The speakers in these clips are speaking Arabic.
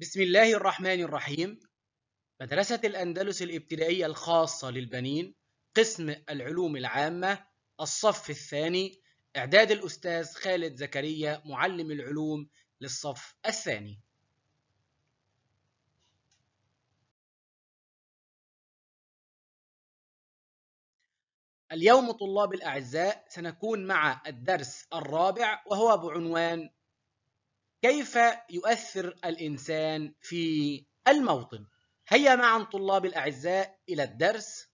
بسم الله الرحمن الرحيم مدرسة الأندلس الابتدائية الخاصة للبنين قسم العلوم العامة الصف الثاني إعداد الأستاذ خالد زكريا معلم العلوم للصف الثاني اليوم طلاب الأعزاء سنكون مع الدرس الرابع وهو بعنوان كيف يؤثر الإنسان في الموطن هيا معا طلاب الأعزاء إلى الدرس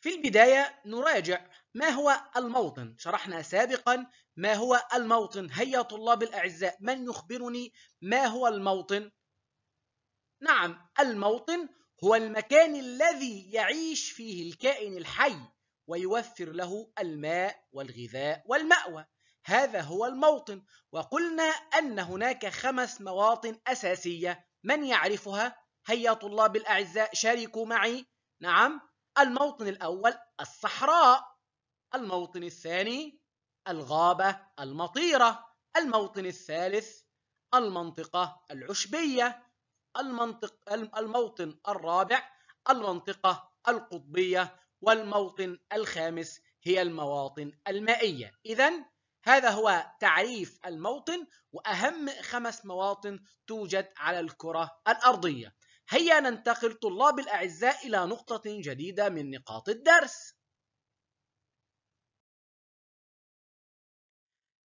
في البداية نراجع ما هو الموطن شرحنا سابقا ما هو الموطن هيا طلاب الأعزاء من يخبرني ما هو الموطن نعم الموطن هو المكان الذي يعيش فيه الكائن الحي ويوفر له الماء والغذاء والمأوى هذا هو الموطن وقلنا أن هناك خمس مواطن أساسية من يعرفها هيا طلاب الأعزاء شاركوا معي نعم الموطن الأول الصحراء الموطن الثاني الغابة المطيرة الموطن الثالث المنطقة العشبية المنطق الموطن الرابع المنطقة القطبية والموطن الخامس هي المواطن المائية إذا هذا هو تعريف الموطن وأهم خمس مواطن توجد على الكرة الأرضية هيا ننتقل طلاب الأعزاء إلى نقطة جديدة من نقاط الدرس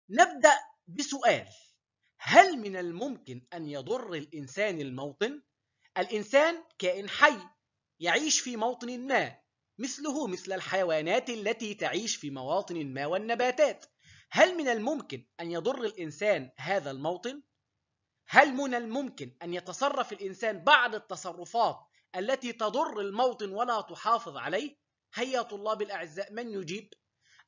نبدأ بسؤال هل من الممكن أن يضر الإنسان الموطن؟ الإنسان كائن حي يعيش في موطن ما مثله مثل الحيوانات التي تعيش في مواطن ما والنباتات هل من الممكن أن يضر الإنسان هذا الموطن؟ هل من الممكن أن يتصرف الإنسان بعض التصرفات التي تضر الموطن ولا تحافظ عليه؟ هيا طلاب الأعزاء من يجيب؟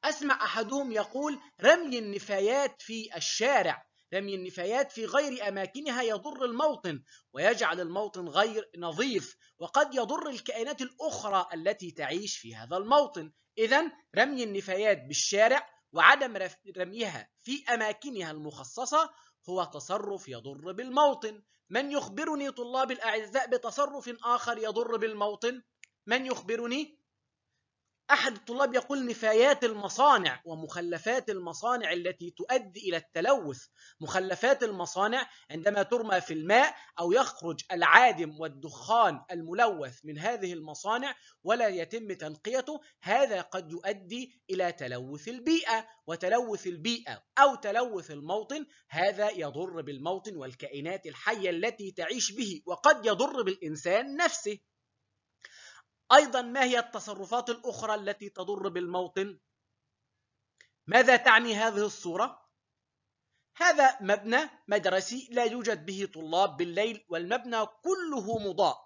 أسمع أحدهم يقول رمي النفايات في الشارع رمي النفايات في غير أماكنها يضر الموطن ويجعل الموطن غير نظيف وقد يضر الكائنات الأخرى التي تعيش في هذا الموطن إذا رمي النفايات بالشارع وعدم رميها في أماكنها المخصصة هو تصرف يضر بالموطن من يخبرني طلاب الأعزاء بتصرف آخر يضر بالموطن؟ من يخبرني؟ أحد الطلاب يقول نفايات المصانع ومخلفات المصانع التي تؤدي إلى التلوث مخلفات المصانع عندما ترمى في الماء أو يخرج العادم والدخان الملوث من هذه المصانع ولا يتم تنقيته هذا قد يؤدي إلى تلوث البيئة وتلوث البيئة أو تلوث الموطن هذا يضر بالموطن والكائنات الحية التي تعيش به وقد يضر بالإنسان نفسه أيضا ما هي التصرفات الأخرى التي تضر بالموطن؟ ماذا تعني هذه الصورة؟ هذا مبنى مدرسي لا يوجد به طلاب بالليل والمبنى كله مضاء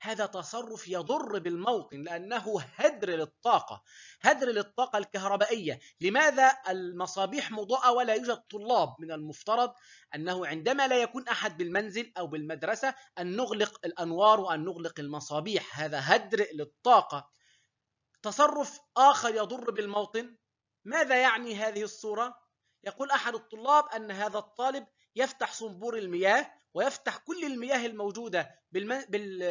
هذا تصرف يضر بالموطن لأنه هدر للطاقة هدر للطاقة الكهربائية لماذا المصابيح مضاءة ولا يوجد طلاب من المفترض أنه عندما لا يكون أحد بالمنزل أو بالمدرسة أن نغلق الأنوار وأن نغلق المصابيح هذا هدر للطاقة تصرف آخر يضر بالموطن ماذا يعني هذه الصورة؟ يقول أحد الطلاب أن هذا الطالب يفتح صنبور المياه ويفتح كل المياه الموجودة بالم... بال...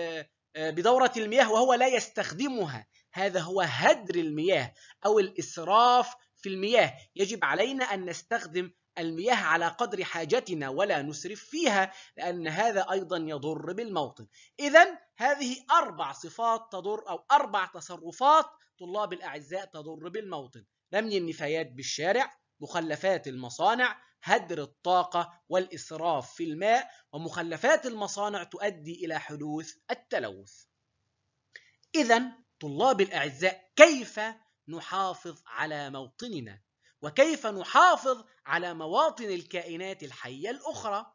آه، بدورة المياه وهو لا يستخدمها هذا هو هدر المياه أو الإسراف في المياه يجب علينا أن نستخدم المياه على قدر حاجتنا ولا نسرف فيها لأن هذا أيضا يضر بالموطن إذا هذه أربع صفات تضر أو أربع تصرفات طلاب الأعزاء تضر بالموطن رمي النفايات بالشارع مخلفات المصانع هدر الطاقة والإسراف في الماء ومخلفات المصانع تؤدي إلى حدوث التلوث إذا طلاب الأعزاء كيف نحافظ على موطننا وكيف نحافظ على مواطن الكائنات الحية الأخرى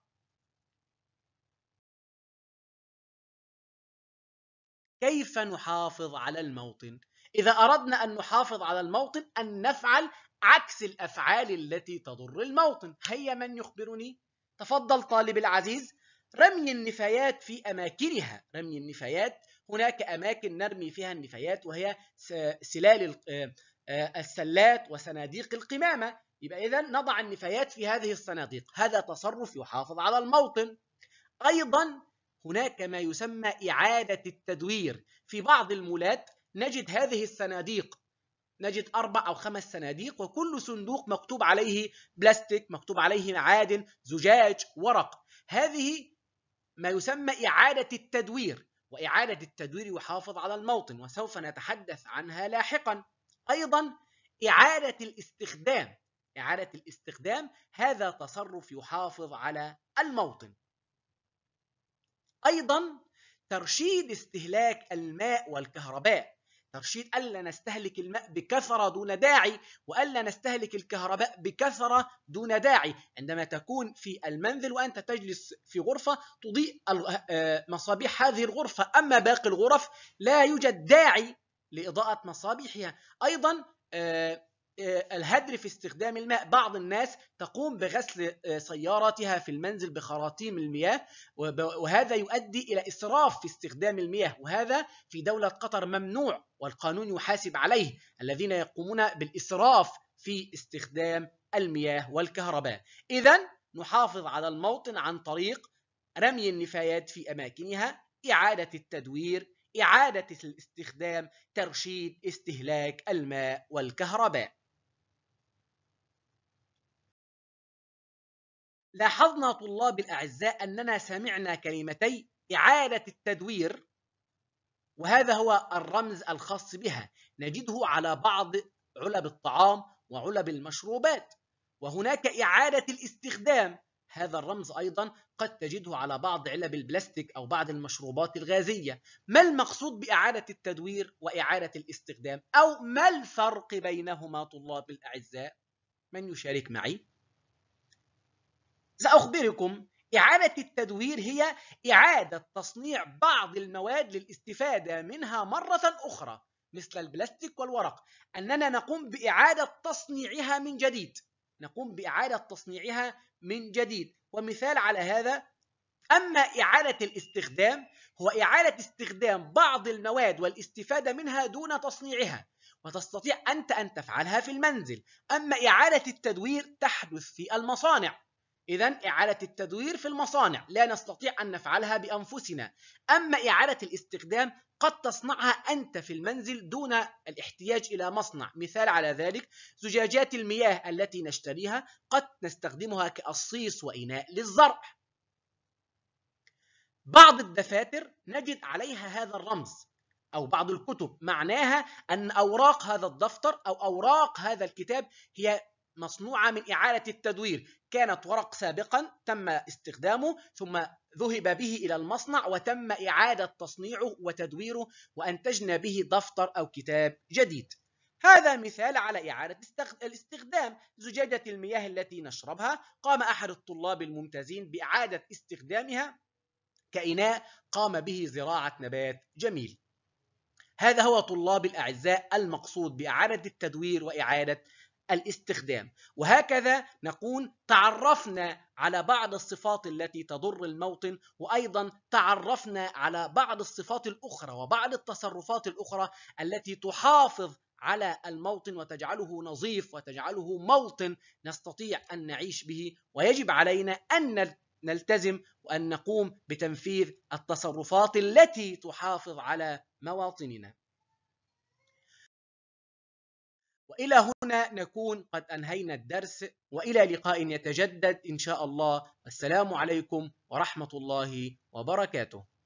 كيف نحافظ على الموطن إذا أردنا أن نحافظ على الموطن أن نفعل عكس الأفعال التي تضر الموطن هيا من يخبرني؟ تفضل طالب العزيز رمي النفايات في أماكنها رمي النفايات هناك أماكن نرمي فيها النفايات وهي سلال آه، آه، السلات وصناديق القمامة يبقى إذا نضع النفايات في هذه الصناديق هذا تصرف يحافظ على الموطن أيضا هناك ما يسمى إعادة التدوير في بعض المولات نجد هذه الصناديق نجد أربع أو خمس صناديق وكل صندوق مكتوب عليه بلاستيك مكتوب عليه معادن زجاج ورق هذه ما يسمى إعادة التدوير وإعادة التدوير يحافظ على الموطن وسوف نتحدث عنها لاحقا أيضا إعادة الاستخدام إعادة الاستخدام هذا تصرف يحافظ على الموطن أيضا ترشيد استهلاك الماء والكهرباء ترشيد ألا نستهلك الماء بكثرة دون داعي وألا نستهلك الكهرباء بكثرة دون داعي عندما تكون في المنزل وأنت تجلس في غرفة تضيء آه، مصابيح هذه الغرفة أما باقي الغرف لا يوجد داعي لإضاءة مصابيحها أيضا آه، الهدر في استخدام الماء بعض الناس تقوم بغسل آه، سيارتها في المنزل بخراطيم المياه وهذا يؤدي إلى إسراف في استخدام المياه وهذا في دولة قطر ممنوع والقانون يحاسب عليه الذين يقومون بالإسراف في استخدام المياه والكهرباء إذا نحافظ على الموطن عن طريق رمي النفايات في أماكنها إعادة التدوير إعادة الاستخدام ترشيد استهلاك الماء والكهرباء لاحظنا طلاب الأعزاء أننا سمعنا كلمتي إعادة التدوير وهذا هو الرمز الخاص بها نجده على بعض علب الطعام وعلب المشروبات وهناك إعادة الاستخدام هذا الرمز أيضا قد تجده على بعض علب البلاستيك أو بعض المشروبات الغازية ما المقصود بإعادة التدوير وإعادة الاستخدام أو ما الفرق بينهما طلاب الأعزاء من يشارك معي؟ سأخبركم إعادة التدوير هي إعادة تصنيع بعض المواد للاستفادة منها مرة أخرى مثل البلاستيك والورق أننا نقوم بإعادة تصنيعها من جديد نقوم بإعادة تصنيعها من جديد ومثال على هذا أما إعادة الاستخدام هو إعادة استخدام بعض المواد والاستفادة منها دون تصنيعها وتستطيع أنت أن تفعلها في المنزل أما إعادة التدوير تحدث في المصانع إذا إعادة التدوير في المصانع لا نستطيع أن نفعلها بأنفسنا أما إعادة الاستخدام قد تصنعها أنت في المنزل دون الاحتياج إلى مصنع مثال على ذلك زجاجات المياه التي نشتريها قد نستخدمها كأصيص وإناء للزرع بعض الدفاتر نجد عليها هذا الرمز أو بعض الكتب معناها أن أوراق هذا الدفتر أو أوراق هذا الكتاب هي مصنوعة من إعادة التدوير كانت ورق سابقا تم استخدامه ثم ذهب به إلى المصنع وتم إعادة تصنيعه وتدويره وأنتجنا به دفتر أو كتاب جديد هذا مثال على إعادة الاستخدام زجاجة المياه التي نشربها قام أحد الطلاب الممتازين بإعادة استخدامها كإناء قام به زراعة نبات جميل هذا هو طلاب الأعزاء المقصود بإعادة التدوير وإعادة الاستخدام وهكذا نكون تعرفنا على بعض الصفات التي تضر الموطن وأيضا تعرفنا على بعض الصفات الأخرى وبعض التصرفات الأخرى التي تحافظ على الموطن وتجعله نظيف وتجعله موطن نستطيع أن نعيش به ويجب علينا أن نلتزم وأن نقوم بتنفيذ التصرفات التي تحافظ على مواطننا وإلى هنا نكون قد أنهينا الدرس وإلى لقاء يتجدد إن شاء الله السلام عليكم ورحمة الله وبركاته